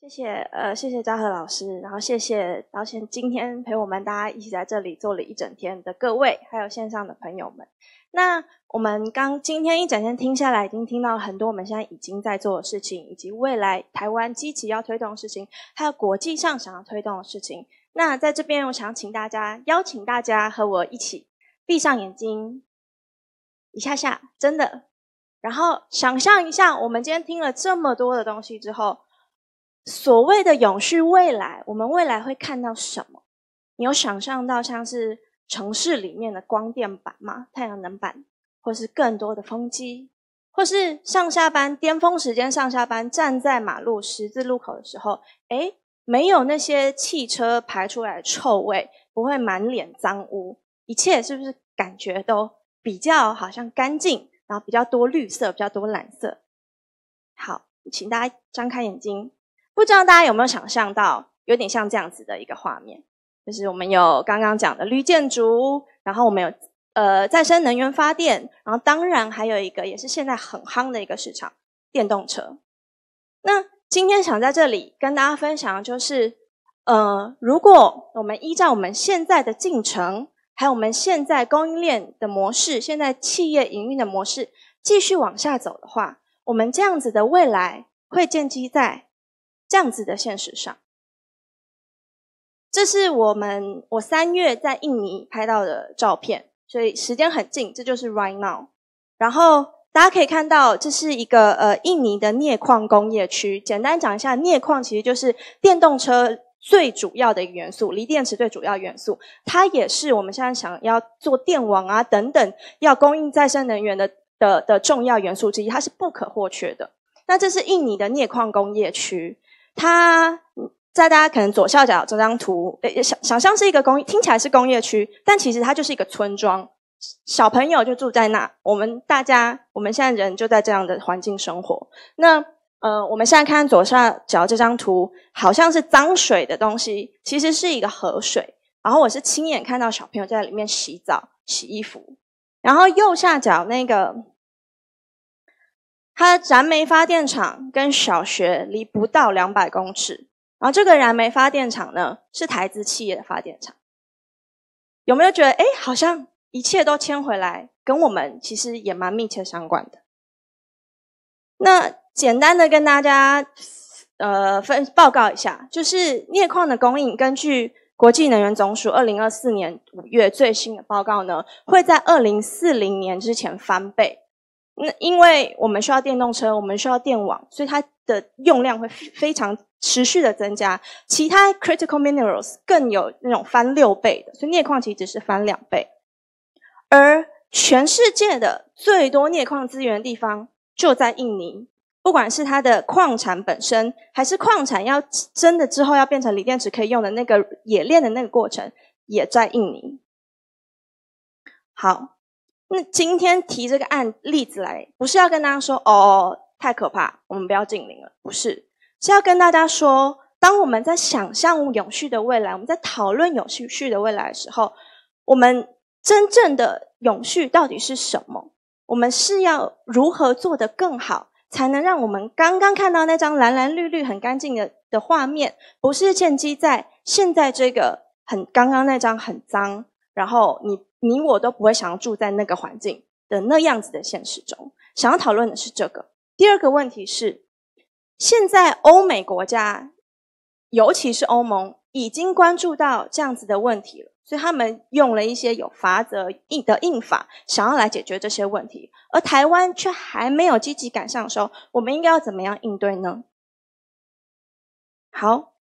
谢谢，呃，谢谢嘉禾老师，然后谢谢，到现今天陪我们大家一起在这里坐了一整天的各位，还有线上的朋友们。那我们刚今天一整天听下来，已经听到很多我们现在已经在做的事情，以及未来台湾积极要推动的事情，还有国际上想要推动的事情。那在这边，我想请大家邀请大家和我一起闭上眼睛，一下下，真的，然后想象一下，我们今天听了这么多的东西之后。所谓的永续未来，我们未来会看到什么？你有想象到像是城市里面的光电板吗？太阳能板，或是更多的风机，或是上下班巅峰时间上下班站在马路十字路口的时候，诶，没有那些汽车排出来的臭味，不会满脸脏污，一切是不是感觉都比较好像干净，然后比较多绿色，比较多蓝色？好，请大家张开眼睛。不知道大家有没有想象到，有点像这样子的一个画面，就是我们有刚刚讲的绿建筑，然后我们有呃再生能源发电，然后当然还有一个也是现在很夯的一个市场，电动车。那今天想在这里跟大家分享，就是呃，如果我们依照我们现在的进程，还有我们现在供应链的模式，现在企业营运的模式继续往下走的话，我们这样子的未来会建基在。这样子的现实上，这是我们我三月在印尼拍到的照片，所以时间很近，这就是 right now。然后大家可以看到，这是一个呃印尼的镍矿工业区。简单讲一下，镍矿其实就是电动车最主要的一元素，锂电池最主要元素，它也是我们现在想要做电网啊等等要供应再生能源的的的重要元素之一，它是不可或缺的。那这是印尼的镍矿工业区。它在大家可能左下角这张图，诶，想想象是一个工听起来是工业区，但其实它就是一个村庄，小朋友就住在那。我们大家，我们现在人就在这样的环境生活。那呃，我们现在看左下角这张图，好像是脏水的东西，其实是一个河水。然后我是亲眼看到小朋友在里面洗澡、洗衣服。然后右下角那个。它燃煤发电厂跟小学离不到两百公尺，然后这个燃煤发电厂呢是台资企业的发电厂，有没有觉得哎，好像一切都牵回来，跟我们其实也蛮密切相关的？那简单的跟大家呃分报告一下，就是镍矿的供应，根据国际能源总署二零二四年五月最新的报告呢，会在二零四零年之前翻倍。那因为我们需要电动车，我们需要电网，所以它的用量会非常持续的增加。其他 critical minerals 更有那种翻六倍的，所以镍矿其实是翻两倍。而全世界的最多镍矿资源的地方就在印尼，不管是它的矿产本身，还是矿产要真的之后要变成锂电池可以用的那个冶炼的那个过程，也在印尼。好。那今天提这个案例子来，不是要跟大家说哦，太可怕，我们不要近邻了，不是，是要跟大家说，当我们在想象永续的未来，我们在讨论永续续的未来的时候，我们真正的永续到底是什么？我们是要如何做得更好，才能让我们刚刚看到那张蓝蓝绿绿很干净的的画面，不是建基在现在这个很刚刚那张很脏，然后你。你我都不会想要住在那个环境的那样子的现实中，想要讨论的是这个。第二个问题是，现在欧美国家，尤其是欧盟，已经关注到这样子的问题了，所以他们用了一些有法则应的应法，想要来解决这些问题。而台湾却还没有积极赶上的时候，我们应该要怎么样应对呢？好。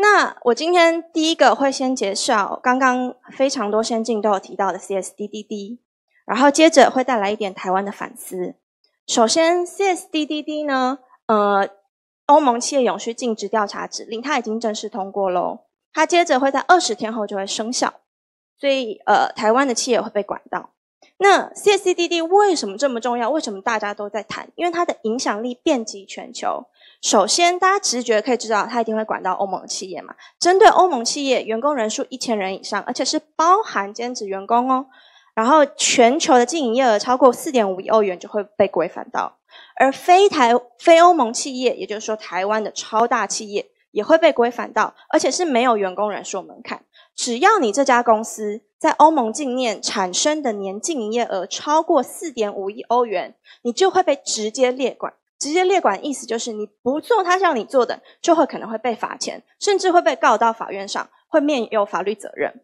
那我今天第一个会先介绍刚刚非常多先进都有提到的 CSDDD，然后接着会带来一点台湾的反思。首先，CSDDD 呢，呃，欧盟企业永续尽职调查指令它已经正式通过喽，它接着会在二十天后就会生效，所以呃，台湾的企业会被管到。那 CSDDD 为什么这么重要？为什么大家都在谈？因为它的影响力遍及全球。首先，大家直觉可以知道，它一定会管到欧盟企业嘛？针对欧盟企业，员工人数一千人以上，而且是包含兼职员工哦。然后，全球的净营业额超过四点五亿欧元就会被规范到，而非台非欧盟企业，也就是说，台湾的超大企业也会被规范到，而且是没有员工人数门槛，只要你这家公司在欧盟境内产生的年净营业额超过四点五亿欧元，你就会被直接列管。直接列管意思就是，你不做他让你做的，就会可能会被罚钱，甚至会被告到法院上，会面有法律责任。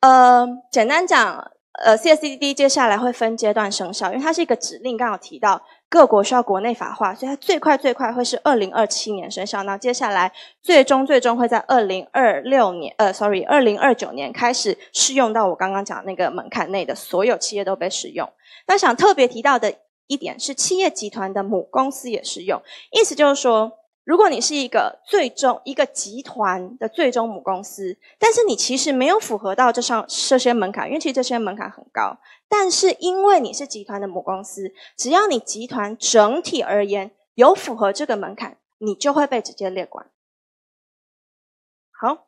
呃，简单讲，呃，CSDD 接下来会分阶段生效，因为它是一个指令，刚好提到各国需要国内法化，所以它最快最快会是二零二七年生效，那接下来最终最终会在二零二六年，呃，sorry，二零二九年开始适用到我刚刚讲那个门槛内的所有企业都被使用。那想特别提到的。一点是企业集团的母公司也适用，意思就是说，如果你是一个最终一个集团的最终母公司，但是你其实没有符合到这上这些门槛，因为其实这些门槛很高，但是因为你是集团的母公司，只要你集团整体而言有符合这个门槛，你就会被直接列管。好，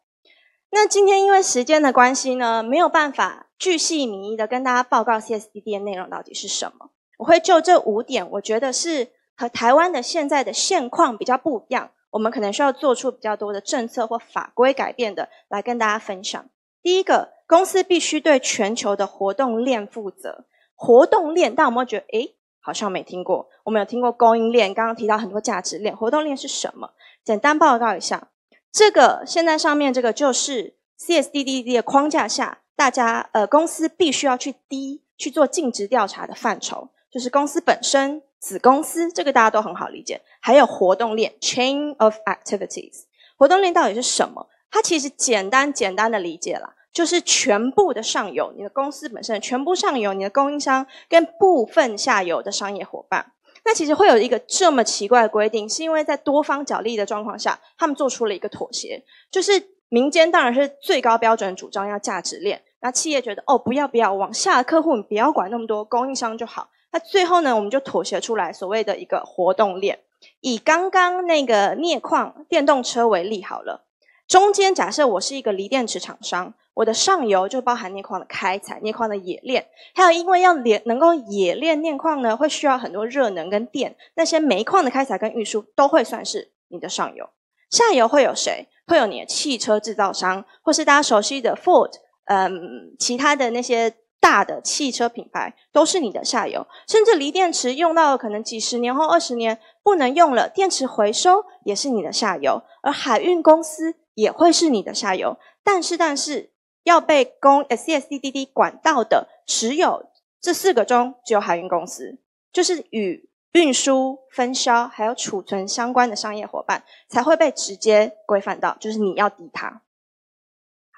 那今天因为时间的关系呢，没有办法巨细靡遗的跟大家报告 CSDD 的内容到底是什么。我会就这五点，我觉得是和台湾的现在的现况比较不一样，我们可能需要做出比较多的政策或法规改变的，来跟大家分享。第一个，公司必须对全球的活动链负责。活动链，大家有没有觉得，诶，好像没听过？我们有听过供应链，刚刚提到很多价值链，活动链是什么？简单报告一下，这个现在上面这个就是 CSDDD 的框架下，大家呃，公司必须要去 D 去做尽职调查的范畴。就是公司本身、子公司，这个大家都很好理解。还有活动链 （chain of activities），活动链到底是什么？它其实简单简单的理解了，就是全部的上游，你的公司本身，全部上游，你的供应商跟部分下游的商业伙伴。那其实会有一个这么奇怪的规定，是因为在多方角力的状况下，他们做出了一个妥协。就是民间当然是最高标准，主张要价值链。那企业觉得哦，不要不要往下，客户你不要管那么多，供应商就好。那最后呢，我们就妥协出来所谓的一个活动链。以刚刚那个镍矿电动车为例好了，中间假设我是一个锂电池厂商，我的上游就包含镍矿的开采、镍矿的冶炼，还有因为要炼能够冶炼镍矿呢，会需要很多热能跟电，那些煤矿的开采跟运输都会算是你的上游。下游会有谁？会有你的汽车制造商，或是大家熟悉的 Ford，嗯，其他的那些。大的汽车品牌都是你的下游，甚至锂电池用到了可能几十年或二十年不能用了，电池回收也是你的下游，而海运公司也会是你的下游。但是，但是要被公 CSDDD 管道的持有这四个中只有海运公司，就是与运输、分销还有储存相关的商业伙伴才会被直接规范到，就是你要抵它。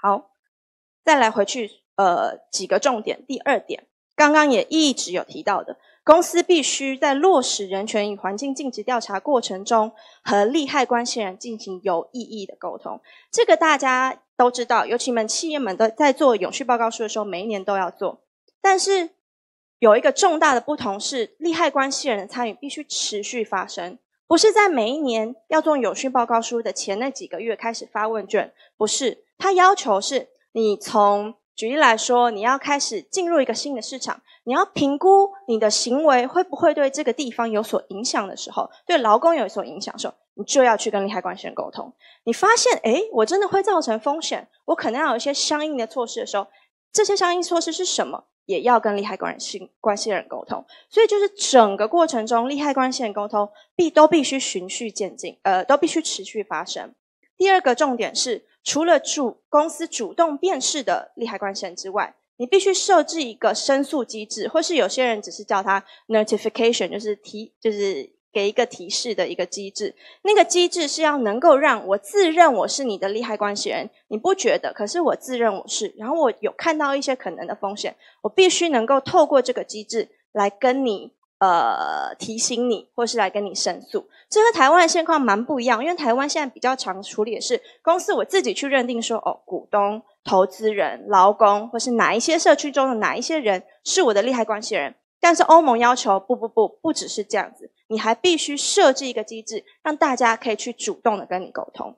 好，再来回去。呃，几个重点。第二点，刚刚也一直有提到的，公司必须在落实人权与环境尽职调查过程中，和利害关系人进行有意义的沟通。这个大家都知道，尤其们企业们都在做永续报告书的时候，每一年都要做。但是有一个重大的不同是，利害关系人的参与必须持续发生，不是在每一年要做永续报告书的前那几个月开始发问卷，不是。他要求是你从举例来说，你要开始进入一个新的市场，你要评估你的行为会不会对这个地方有所影响的时候，对劳工有所影响的时候，你就要去跟利害关系人沟通。你发现，哎，我真的会造成风险，我可能要有一些相应的措施的时候，这些相应措施是什么，也要跟利害关系关系人沟通。所以，就是整个过程中，利害关系人沟通必都必须循序渐进，呃，都必须持续发生。第二个重点是。除了主公司主动辨识的利害关系人之外，你必须设置一个申诉机制，或是有些人只是叫它 notification，就是提，就是给一个提示的一个机制。那个机制是要能够让我自认我是你的利害关系人，你不觉得？可是我自认我是，然后我有看到一些可能的风险，我必须能够透过这个机制来跟你。呃，提醒你，或是来跟你申诉，这和台湾的现况蛮不一样，因为台湾现在比较常处理的是公司我自己去认定说，哦，股东、投资人、劳工，或是哪一些社区中的哪一些人是我的利害关系人。但是欧盟要求，不不不，不只是这样子，你还必须设置一个机制，让大家可以去主动的跟你沟通。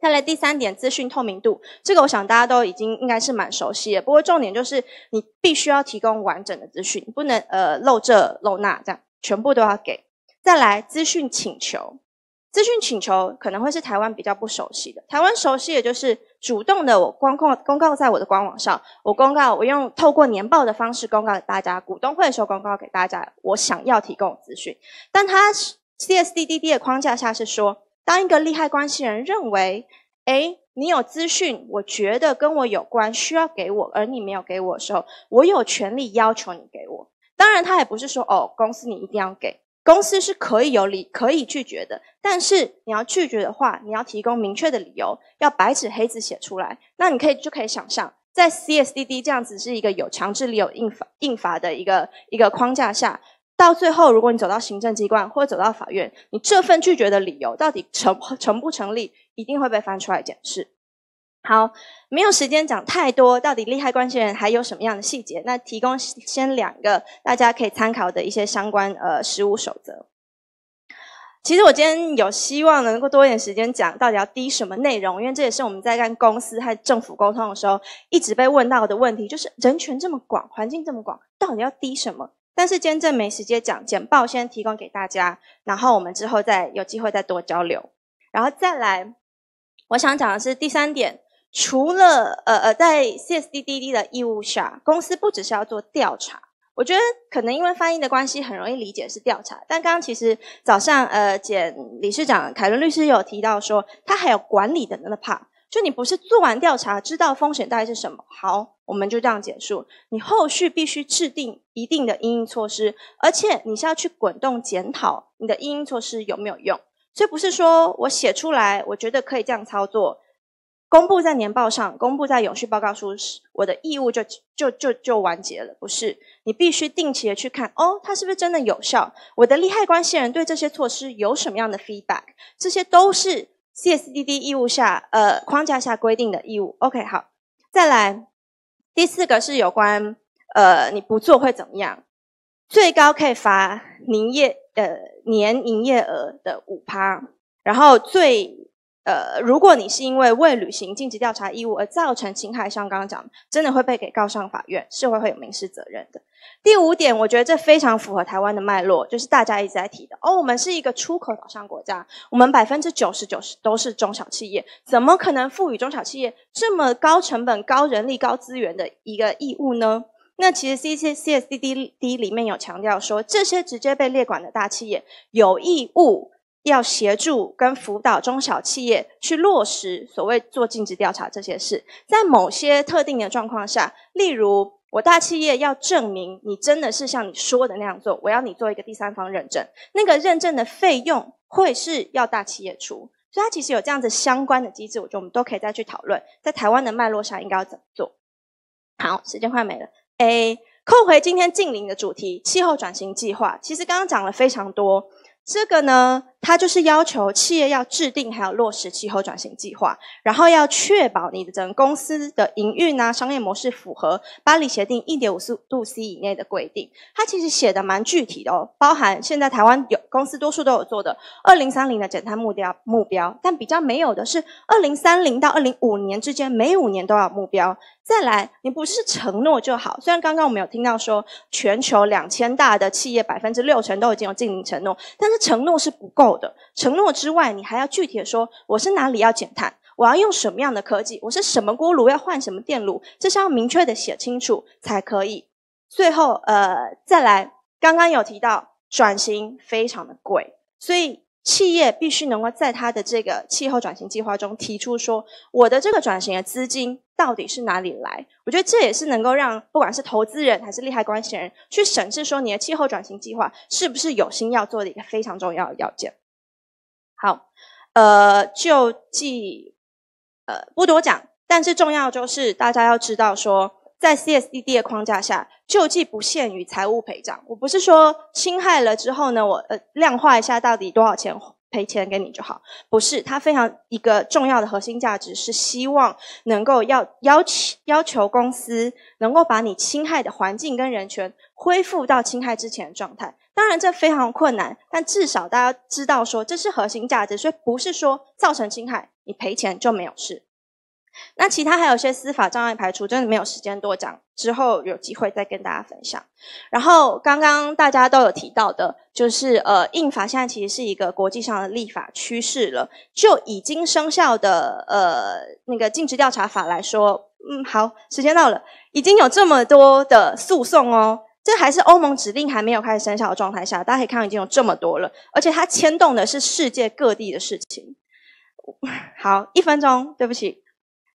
再来第三点，资讯透明度，这个我想大家都已经应该是蛮熟悉的。不过重点就是，你必须要提供完整的资讯，不能呃漏这漏那这样，全部都要给。再来资讯请求，资讯请求可能会是台湾比较不熟悉的。台湾熟悉也就是主动的，我公告公告在我的官网上，我公告我用透过年报的方式公告给大家，股东会的时候公告给大家，我想要提供资讯。但它是 CSDDD 的框架下是说。当一个利害关系人认为，哎，你有资讯，我觉得跟我有关，需要给我，而你没有给我的时候，我有权利要求你给我。当然，他也不是说哦，公司你一定要给，公司是可以有理可以拒绝的。但是你要拒绝的话，你要提供明确的理由，要白纸黑字写出来。那你可以就可以想象，在 CSDD 这样子是一个有强制力、有硬法硬罚的一个一个框架下。到最后，如果你走到行政机关或者走到法院，你这份拒绝的理由到底成成不成立，一定会被翻出来检视。好，没有时间讲太多，到底利害关系人还有什么样的细节？那提供先两个大家可以参考的一些相关呃实务守则。其实我今天有希望能够多一点时间讲到底要滴什么内容，因为这也是我们在跟公司和政府沟通的时候一直被问到的问题，就是人权这么广，环境这么广，到底要滴什么？但是简正没时间讲简报，先提供给大家，然后我们之后再有机会再多交流，然后再来，我想讲的是第三点，除了呃呃在 CSDDD 的义务下，公司不只是要做调查，我觉得可能因为翻译的关系，很容易理解是调查。但刚刚其实早上呃简理事长凯伦律师有提到说，他还有管理的那个 part，就你不是做完调查，知道风险到底是什么？好。我们就这样结束。你后续必须制定一定的应因措施，而且你是要去滚动检讨你的应因措施有没有用。所以不是说我写出来，我觉得可以这样操作，公布在年报上，公布在永续报告书，我的义务就就就就完结了？不是，你必须定期的去看，哦，它是不是真的有效？我的利害关系人对这些措施有什么样的 feedback？这些都是 CSDD 义务下呃框架下规定的义务。OK，好，再来。第四个是有关，呃，你不做会怎么样？最高可以罚营业，呃，年营业额的五趴，然后最。呃，如果你是因为未履行尽职调查义务而造成侵害，像刚刚讲，真的会被给告上法院，社会会有民事责任的。第五点，我觉得这非常符合台湾的脉络，就是大家一直在提的哦。我们是一个出口导向国家，我们百分之九十九十都是中小企业，怎么可能赋予中小企业这么高成本、高人力、高资源的一个义务呢？那其实 CCCSDDD 里面有强调说，这些直接被列管的大企业有义务。要协助跟辅导中小企业去落实所谓做尽职调查这些事，在某些特定的状况下，例如我大企业要证明你真的是像你说的那样做，我要你做一个第三方认证，那个认证的费用会是要大企业出，所以它其实有这样子相关的机制，我觉得我们都可以再去讨论，在台湾的脉络下应该要怎么做。好，时间快没了。A，扣回今天近邻的主题，气候转型计划，其实刚刚讲了非常多，这个呢。它就是要求企业要制定还有落实气候转型计划，然后要确保你的整个公司的营运啊商业模式符合巴黎协定1.5度 C 以内的规定。它其实写的蛮具体的哦，包含现在台湾有公司多数都有做的2030的减碳目标目标，但比较没有的是2030到205年之间每五年都要目标。再来，你不是承诺就好，虽然刚刚我们有听到说全球两千大的企业百分之六成都已经有进行承诺，但是承诺是不够。承诺之外，你还要具体的说，我是哪里要减碳？我要用什么样的科技？我是什么锅炉要换什么电炉？这是要明确的写清楚才可以。最后，呃，再来，刚刚有提到转型非常的贵，所以企业必须能够在它的这个气候转型计划中提出说，我的这个转型的资金到底是哪里来？我觉得这也是能够让不管是投资人还是利害关系人去审视说你的气候转型计划是不是有心要做的一个非常重要的要件。好，呃，救济呃不多讲，但是重要就是大家要知道说，在 CSDD 的框架下，救济不限于财务赔偿。我不是说侵害了之后呢，我呃量化一下到底多少钱赔钱给你就好，不是。它非常一个重要的核心价值是希望能够要要求要求公司能够把你侵害的环境跟人权恢复到侵害之前的状态。当然，这非常困难，但至少大家知道说这是核心价值，所以不是说造成侵害你赔钱就没有事。那其他还有些司法障碍排除，真的没有时间多讲，之后有机会再跟大家分享。然后刚刚大家都有提到的，就是呃，印法现在其实是一个国际上的立法趋势了。就已经生效的呃那个禁止调查法来说，嗯，好，时间到了，已经有这么多的诉讼哦。这还是欧盟指令还没有开始生效的状态下，大家可以看到已经有这么多了，而且它牵动的是世界各地的事情。好，一分钟，对不起。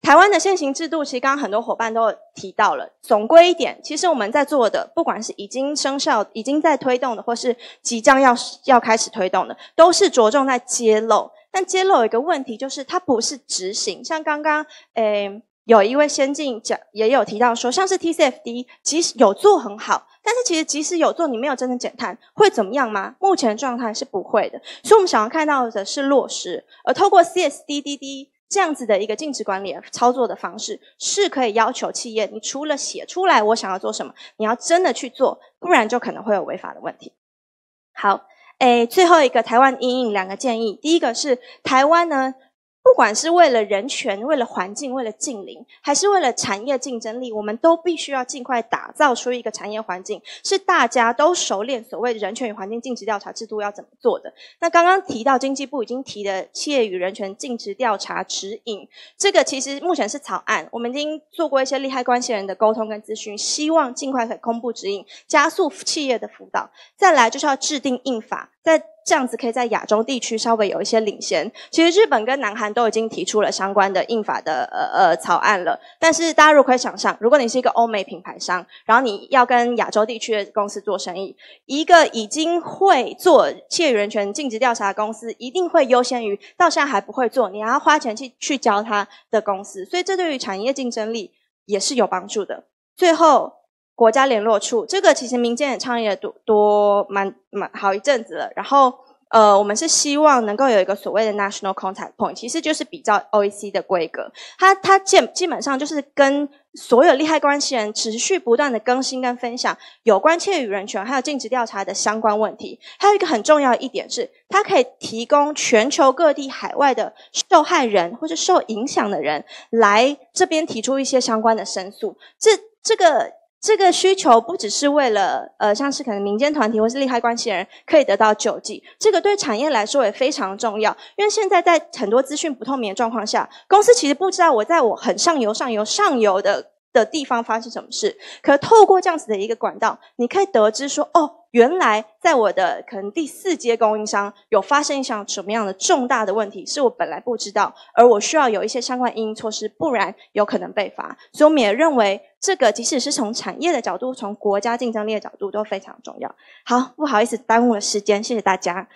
台湾的现行制度，其实刚刚很多伙伴都有提到了。总归一点，其实我们在做的，不管是已经生效、已经在推动的，或是即将要要开始推动的，都是着重在揭露。但揭露有一个问题，就是它不是执行，像刚刚，诶。有一位先进讲，也有提到说，像是 TCFD，即使有做很好，但是其实即使有做，你没有真正减碳，会怎么样吗？目前状态是不会的。所以，我们想要看到的是落实，而透过 CSDDD 这样子的一个尽职管理操作的方式，是可以要求企业，你除了写出来我想要做什么，你要真的去做，不然就可能会有违法的问题。好，诶，最后一个台湾阴影两个建议，第一个是台湾呢。不管是为了人权、为了环境、为了近邻，还是为了产业竞争力，我们都必须要尽快打造出一个产业环境，是大家都熟练所谓人权与环境尽职调查制度要怎么做的。那刚刚提到经济部已经提的企业与人权尽职调查指引，这个其实目前是草案，我们已经做过一些利害关系人的沟通跟咨询，希望尽快可以公布指引，加速企业的辅导。再来就是要制定印法，在。这样子可以在亚洲地区稍微有一些领先。其实日本跟南韩都已经提出了相关的硬法的呃呃草案了。但是大家如果想象，如果你是一个欧美品牌商，然后你要跟亚洲地区的公司做生意，一个已经会做企业人权尽职调查的公司，一定会优先于到现在还不会做，你要花钱去去教他的公司。所以这对于产业竞争力也是有帮助的。最后。国家联络处，这个其实民间也倡议了多多蛮蛮好一阵子了。然后，呃，我们是希望能够有一个所谓的 National Contact Point，其实就是比较 OEC 的规格。它它基基本上就是跟所有利害关系人持续不断的更新跟分享有关切与人权还有尽职调查的相关问题。还有一个很重要一点是，它可以提供全球各地海外的受害人或者受影响的人来这边提出一些相关的申诉。这这个。这个需求不只是为了，呃，像是可能民间团体或是利害关系人可以得到救济，这个对产业来说也非常重要。因为现在在很多资讯不透明的状况下，公司其实不知道我在我很上游、上游、上游的。的地方发生什么事，可透过这样子的一个管道，你可以得知说，哦，原来在我的可能第四阶供应商有发生一项什么样的重大的问题，是我本来不知道，而我需要有一些相关应应措施，不然有可能被罚。所以我们也认为，这个即使是从产业的角度，从国家竞争力的角度，都非常重要。好，不好意思耽误了时间，谢谢大家。